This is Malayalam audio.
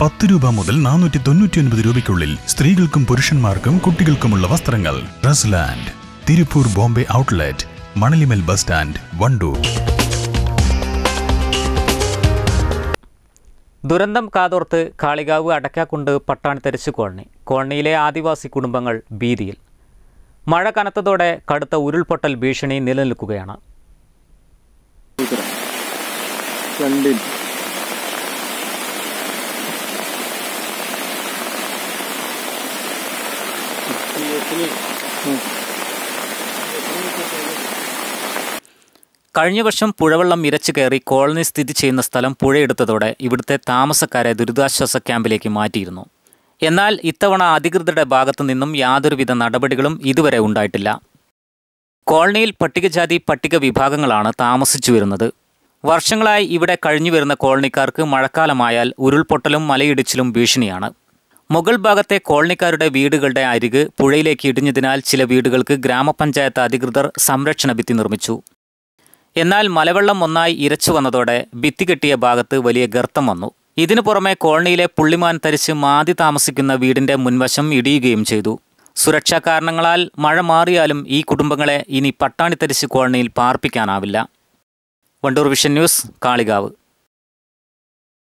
പത്ത് രൂപ മുതൽ നാനൂറ്റി ഒൻപത് രൂപയ്ക്കുള്ളിൽ സ്ത്രീകൾക്കും പുരുഷന്മാർക്കും കുട്ടികൾക്കുമുള്ള വസ്ത്രങ്ങൾ dress land Tiruppur Bombay outlet മണലിമൽ ബസ് സ്റ്റാൻഡ് വണ്ടൂർ ദുരന്തം കാതോർത്ത് കാളികാവ് അടക്കാക്കുണ്ട് പട്ടാണിത്തരിച്ചു കോളനി കോളനിയിലെ ആദിവാസി കുടുംബങ്ങൾ ഭീതിയിൽ മഴ കനത്തതോടെ കടുത്ത ഉരുൾപൊട്ടൽ ഭീഷണി നിലനിൽക്കുകയാണ് കഴിഞ്ഞ വർഷം പുഴവെള്ളം ഇരച്ചു കയറി കോളനി സ്ഥിതി ചെയ്യുന്ന സ്ഥലം പുഴയെടുത്തതോടെ ഇവിടുത്തെ താമസക്കാരെ ദുരിതാശ്വാസ ക്യാമ്പിലേക്ക് മാറ്റിയിരുന്നു എന്നാൽ ഇത്തവണ അധികൃതരുടെ ഭാഗത്തു നിന്നും യാതൊരുവിധ നടപടികളും ഇതുവരെ ഉണ്ടായിട്ടില്ല കോളനിയിൽ പട്ടികജാതി പട്ടിക വിഭാഗങ്ങളാണ് താമസിച്ചു വരുന്നത് വർഷങ്ങളായി ഇവിടെ കഴിഞ്ഞു വരുന്ന കോളനിക്കാർക്ക് മഴക്കാലമായാൽ ഉരുൾപൊട്ടലും മലയിടിച്ചിലും ഭീഷണിയാണ് മുഗൾ ഭാഗത്തെ കോളനിക്കാരുടെ വീടുകളുടെ അരിക് പുഴയിലേക്ക് ഇടിഞ്ഞതിനാൽ ചില വീടുകൾക്ക് ഗ്രാമപഞ്ചായത്ത് അധികൃതർ സംരക്ഷണ ഭിത്തി നിർമ്മിച്ചു എന്നാൽ മലവെള്ളം ഒന്നായി ഇരച്ചു വന്നതോടെ ഭിത്തി കെട്ടിയ ഭാഗത്ത് വലിയ ഗർത്തം വന്നു ഇതിനു പുറമെ കോളനിയിലെ പുള്ളിമാൻ തരിച്ച് മാതി താമസിക്കുന്ന വീടിന്റെ മുൻവശം ഇടിയുകയും ചെയ്തു സുരക്ഷാ കാരണങ്ങളാൽ മഴ മാറിയാലും ഈ കുടുംബങ്ങളെ ഇനി പട്ടാണിത്തരിശ് കോളനിയിൽ പാർപ്പിക്കാനാവില്ല വണ്ടൂർ വിഷൻ ന്യൂസ് കാളികാവ്